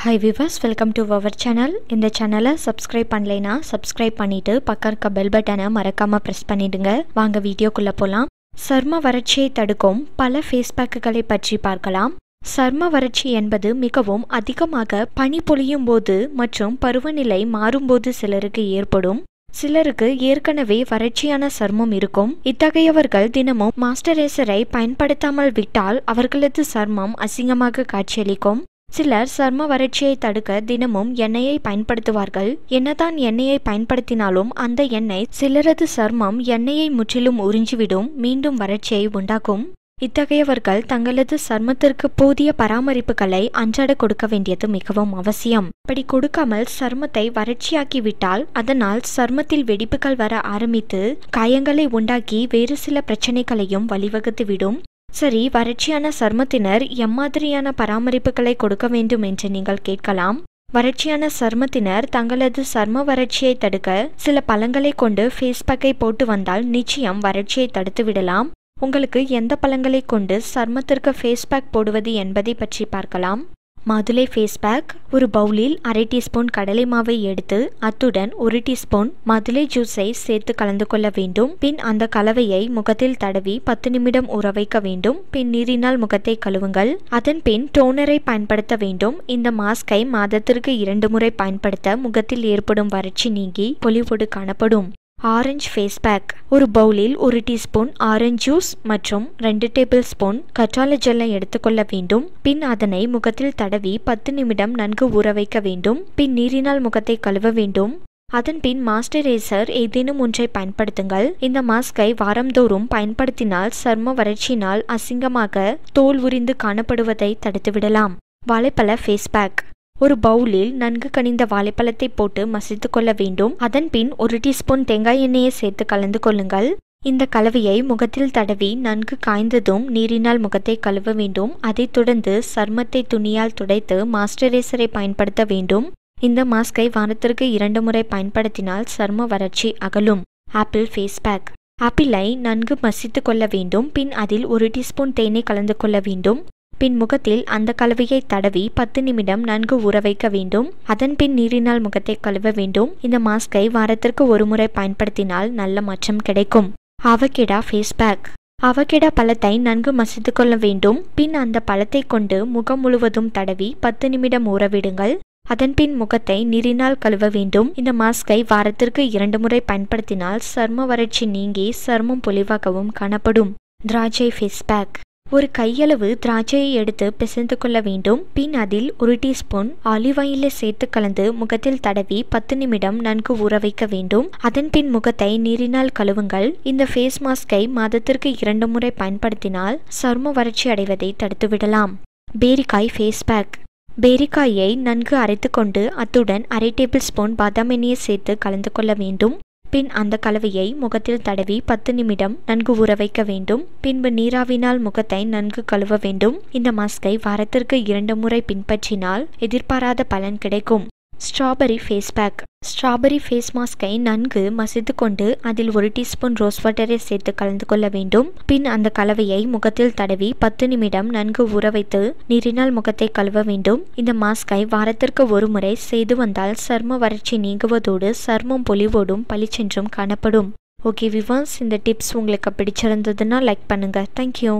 hi viewers welcome to our channel இந்த சேனலை subscribe பண்ணலைன்னா சப்ஸ்கிரைப் பண்ணிவிட்டு பக்கம் இருக்க பெல் பட்டனை மறக்காமல் ப்ரெஸ் பண்ணிவிடுங்க வாங்க வீடியோக்குள்ளே போகலாம் சர்ம வறட்சியை தடுக்கும் பல ஃபேஸ் பேக்குகளை பற்றி பார்க்கலாம் சர்ம வறட்சி என்பது மிகவும் அதிகமாக பனி பொழியும் போது மற்றும் பருவநிலை மாறும்போது சிலருக்கு ஏற்படும் சிலருக்கு ஏற்கனவே வறட்சியான சர்மம் இருக்கும் இத்தகையவர்கள் தினமும் மாஸ்டரைசரை பயன்படுத்தாமல் விட்டால் அவர்களது சர்மம் அசிங்கமாக காட்சியளிக்கும் சிலர் சர்ம வறட்சியை தடுக்க தினமும் எண்ணெயை பயன்படுத்துவார்கள் என்னதான் எண்ணெயை பயன்படுத்தினாலும் அந்த எண்ணெய் சிலரது சர்மம் எண்ணெயை முற்றிலும் உறிஞ்சிவிடும் மீண்டும் வறட்சியை உண்டாக்கும் இத்தகையவர்கள் தங்களது சர்மத்திற்கு போதிய பராமரிப்புகளை அன்றாட கொடுக்க வேண்டியது மிகவும் அவசியம் அப்படி கொடுக்காமல் சர்மத்தை வறட்சியாக்கிவிட்டால் அதனால் சர்மத்தில் வெடிப்புகள் வர ஆரம்பித்து காயங்களை உண்டாக்கி வேறு சில பிரச்சனைகளையும் வழிவகுத்துவிடும் சரி வறட்சியான சர்மத்தினர் எம்மாதிரியான பராமரிப்புகளை கொடுக்க வேண்டும் என்று நீங்கள் கேட்கலாம் வறட்சியான சர்மத்தினர் தங்களது சர்ம வறட்சியை தடுக்க சில பழங்களை கொண்டு ஃபேஸ் பேக்கை போட்டு வந்தால் நிச்சயம் வறட்சியை தடுத்து விடலாம் உங்களுக்கு எந்த பழங்களை கொண்டு சர்மத்திற்கு ஃபேஸ் பேக் போடுவது என்பதை பற்றி பார்க்கலாம் மாதுளை ஃபேஸ் பேக் ஒரு பவுலில் அரை டீஸ்பூன் கடலை மாவை எடுத்து அத்துடன் ஒரு டீஸ்பூன் மதுளை ஜூஸை சேர்த்து கலந்து கொள்ள வேண்டும் பின் அந்த கலவையை முகத்தில் தடவி பத்து நிமிடம் ஊற வைக்க வேண்டும் பின் நீரினால் முகத்தை கழுவுங்கள் அதன் பின் டோனரை பயன்படுத்த வேண்டும் இந்த மாஸ்கை மாதத்திற்கு இரண்டு முறை பயன்படுத்த முகத்தில் ஏற்படும் வறட்சி நீங்கி பொலிவோடு காணப்படும் ஆரஞ்சு ஃபேஸ் பேக் ஒரு பவுலில் ஒரு டீஸ்பூன் ஆரஞ்சு ஜூஸ் மற்றும் ரெண்டு டேபிள் ஸ்பூன் கற்றால ஜெல்லை எடுத்துக்கொள்ள வேண்டும் பின் அதனை முகத்தில் தடவி பத்து நிமிடம் நன்கு ஊற வைக்க வேண்டும் பின் நீரினால் முகத்தை கழுவ வேண்டும் அதன் பின் மாஸ்டரைசர் ஏதேனும் ஒன்றை பயன்படுத்துங்கள் இந்த மாஸ்கை வாரந்தோறும் பயன்படுத்தினால் சர்ம வறட்சியினால் அசிங்கமாக தோல் உரிந்து காணப்படுவதை தடுத்துவிடலாம் வாழைப்பழ ஃபேஸ் பேக் ஒரு பவுலில் நன்கு கனிந்த வாழைப்பழத்தை போட்டு மசித்து கொள்ள வேண்டும் அதன் பின் ஒரு டீஸ்பூன் தேங்காய் எண்ணெயை சேர்த்து கலந்து கொள்ளுங்கள் இந்த கலவையை முகத்தில் தடவி நன்கு காய்ந்ததும் நீரினால் முகத்தை கழுவ வேண்டும் அதைத் தொடர்ந்து சர்மத்தை துணியால் துடைத்து மாஸ்டரைசரை பயன்படுத்த வேண்டும் இந்த மாஸ்கை வாரத்திற்கு இரண்டு முறை பயன்படுத்தினால் சர்ம வறட்சி அகலும் ஆப்பிள் ஃபேஸ் பேக் ஆப்பிளை நன்கு மசித்து கொள்ள வேண்டும் பின் அதில் ஒரு டீஸ்பூன் தேனை கலந்து கொள்ள வேண்டும் பின் முகத்தில் அந்த கலவையை தடவி பத்து நிமிடம் நன்கு ஊற வைக்க வேண்டும் அதன் பின் நீரினால் முகத்தை கழுவ வேண்டும் இந்த மாஸ்கை வாரத்திற்கு ஒரு முறை பயன்படுத்தினால் நல்ல மாற்றம் கிடைக்கும் அவகிடா ஃபேஸ் பேக் அவகிடா பழத்தை நன்கு மசித்து கொள்ள வேண்டும் பின் அந்த பழத்தை கொண்டு முகம் முழுவதும் தடவி பத்து நிமிடம் ஊறவிடுங்கள் அதன்பின் முகத்தை நீரினால் கழுவ வேண்டும் இந்த மாஸ்கை வாரத்திற்கு இரண்டு முறை பயன்படுத்தினால் சர்ம வறட்சி நீங்கி சர்மம் பொலிவாகவும் காணப்படும் திராட்சை ஃபேஸ் பேக் ஒரு கையளவு திராட்சையை எடுத்து பிசைந்து கொள்ள வேண்டும் பின் அதில் ஒரு டீஸ்பூன் ஆலிவ் ஆயிலை சேர்த்து கலந்து முகத்தில் தடவி பத்து நிமிடம் நன்கு ஊற வைக்க வேண்டும் அதன் பின் முகத்தை நீரினால் கழுவுங்கள் இந்த ஃபேஸ் மாஸ்கை மாதத்திற்கு இரண்டு முறை பயன்படுத்தினால் சர்ம வறட்சி அடைவதை தடுத்துவிடலாம் பேரிக்காய் ஃபேஸ் பேக் பேரிக்காயை நன்கு அரைத்து கொண்டு அத்துடன் அரை டேபிள் ஸ்பூன் பாதாம் எண்ணெயை சேர்த்து கலந்து கொள்ள வேண்டும் பின் அந்த கலவையை முகத்தில் தடவி பத்து நிமிடம் நன்கு ஊற வைக்க வேண்டும் பின்பு நீராவினால் முகத்தை நன்கு கழுவ வேண்டும் இந்த மாஸ்கை வாரத்திற்கு இரண்டு முறை பின்பற்றினால் எதிர்பாராத பலன் கிடைக்கும் strawberry face pack strawberry face மாஸ்கை நன்கு மசித்து கொண்டு அதில் ஒரு டீஸ்பூன் ரோஸ் வாட்டரை சேர்த்து கலந்து கொள்ள வேண்டும் பின் அந்த கலவையை முகத்தில் தடவி பத்து நிமிடம் நன்கு ஊற வைத்து நீரினால் முகத்தை கழுவ வேண்டும் இந்த மாஸ்கை வாரத்திற்கு ஒரு முறை செய்து வந்தால் சர்ம வறட்சி நீங்குவதோடு சர்மம் பொலிவோடும் பளிச்சென்றும் காணப்படும் ஓகே விவான்ஸ் இந்த டிப்ஸ் உங்களுக்கு பிடிச்சிருந்ததுன்னா லைக் பண்ணுங்கள் தேங்க்யூ